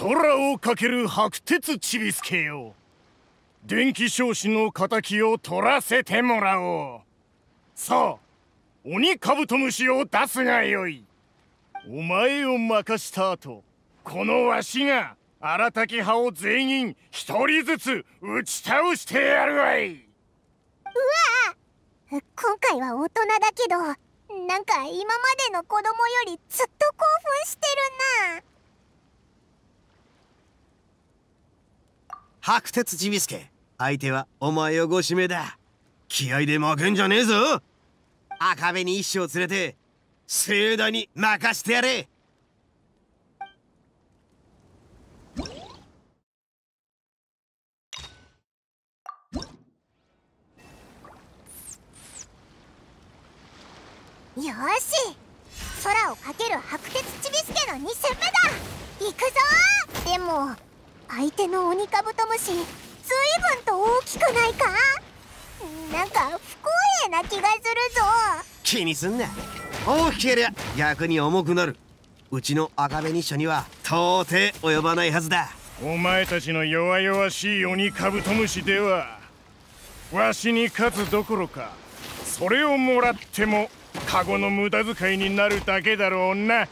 空をかける白鉄ちびすけよ電気少子の敵を取らせてもらおうさあ鬼カブトムシを出すがよいお前を任した後このわしが荒滝派を全員一人ずつ打ち倒してやるわいうわ今回は大人だけどなんか今までの子供よりずっと興奮して白鉄地味助相手はお前をご指名だ気合で負けんじゃねえぞ赤部に一生連れて盛大に任してやれよし空をかける白鉄ちびすけの2戦目だ行くぞでも相手のオニカブトムシずいぶんと大きくないかなんか不公平な気がするぞ気にすんな大きけりゃ逆に重くなるうちの赤紅書には到底及ばないはずだお前たちの弱々しい鬼カブトムシではわしに勝つどころかそれをもらってもカゴの無駄遣いになるだけだろうな